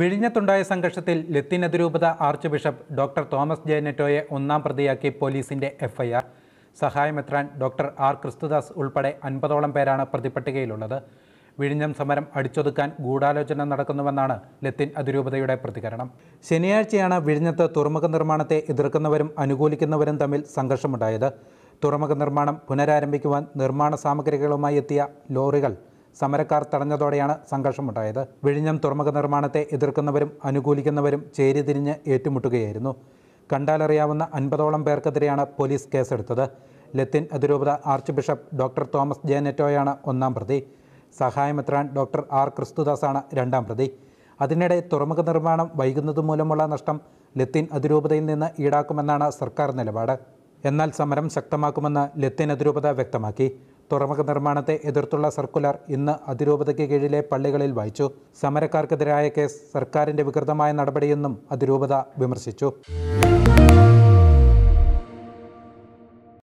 വിഴിഞ്ഞത്തുണ്ടായ സംഘർഷത്തിൽ Latin archbishop doctor Thomas ജയനെറ്റോയെ ഒന്നാം പ്രതിയാക്കി പോലീസിന്റെ എഫ്ഐആർ സഹായമെത്രാൻ ഡോക്ടർ ആർ ക്രിസ്തുദാസ് ഉൾപ്പെടെ അൻപതോളം പേരാണ് പ്രതിപട്ടികയിലുള്ളത് വിഴിഞ്ഞം സമരം അടിച്ചൊതുക്കാൻ ഗൂഢാലോചന നടക്കുന്നുവെന്നാണ് ലത്തിൻ അതിരൂപതയുടെ പ്രതികരണം ശനിയാഴ്ചയാണ് വിഴിഞ്ഞത്ത് തുറമുഖ നിർമ്മാണത്തെ എതിർക്കുന്നവരും അനുകൂലിക്കുന്നവരും തമ്മിൽ സംഘർഷമുണ്ടായത് തുറമുഖ നിർമ്മാണം പുനരാരംഭിക്കുവാൻ നിർമ്മാണ സാമഗ്രികളുമായി എത്തിയ ലോറികൾ സമരക്കാർ തടഞ്ഞതോടെയാണ് സംഘർഷമുണ്ടായത് വിഴിഞ്ഞം തുറമുഖ നിർമ്മാണത്തെ എതിർക്കുന്നവരും അനുകൂലിക്കുന്നവരും ചേരിതിരിഞ്ഞ് ഏറ്റുമുട്ടുകയായിരുന്നു കണ്ടാലറിയാവുന്ന അൻപതോളം പേർക്കെതിരെയാണ് പോലീസ് കേസെടുത്തത് ലത്തിൻ അതിരൂപത ആർച്ച് ബിഷപ്പ് ഡോക്ടർ തോമസ് ജേനറ്റോയാണ് ഒന്നാം പ്രതി സഹായമെത്രാൻ ഡോക്ടർ ആർ ക്രിസ്തുദാസാണ് രണ്ടാം പ്രതി അതിനിടെ തുറമുഖ നിർമ്മാണം വൈകുന്നതു മൂലമുള്ള നഷ്ടം ലത്തിൻ അതിരൂപതയിൽ നിന്ന് ഈടാക്കുമെന്നാണ് സർക്കാർ നിലപാട് എന്നാൽ സമരം ശക്തമാക്കുമെന്ന് ലത്തിൻ അതിരൂപത വ്യക്തമാക്കി തുറമുഖ നിർമ്മാണത്തെ എതിർത്തുള്ള സർക്കുലർ ഇന്ന് അതിരൂപതയ്ക്ക് കീഴിലെ പള്ളികളിൽ വായിച്ചു സമരക്കാർക്കെതിരായ കേസ് സർക്കാരിന്റെ വികൃതമായ നടപടിയെന്നും അതിരൂപത വിമർശിച്ചു